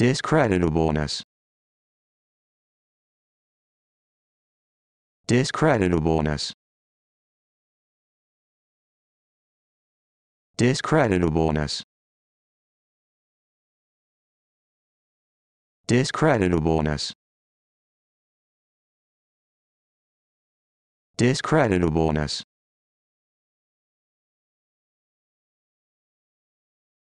Discreditableness. Discreditableness. Discreditableness. Discreditableness. Discreditableness.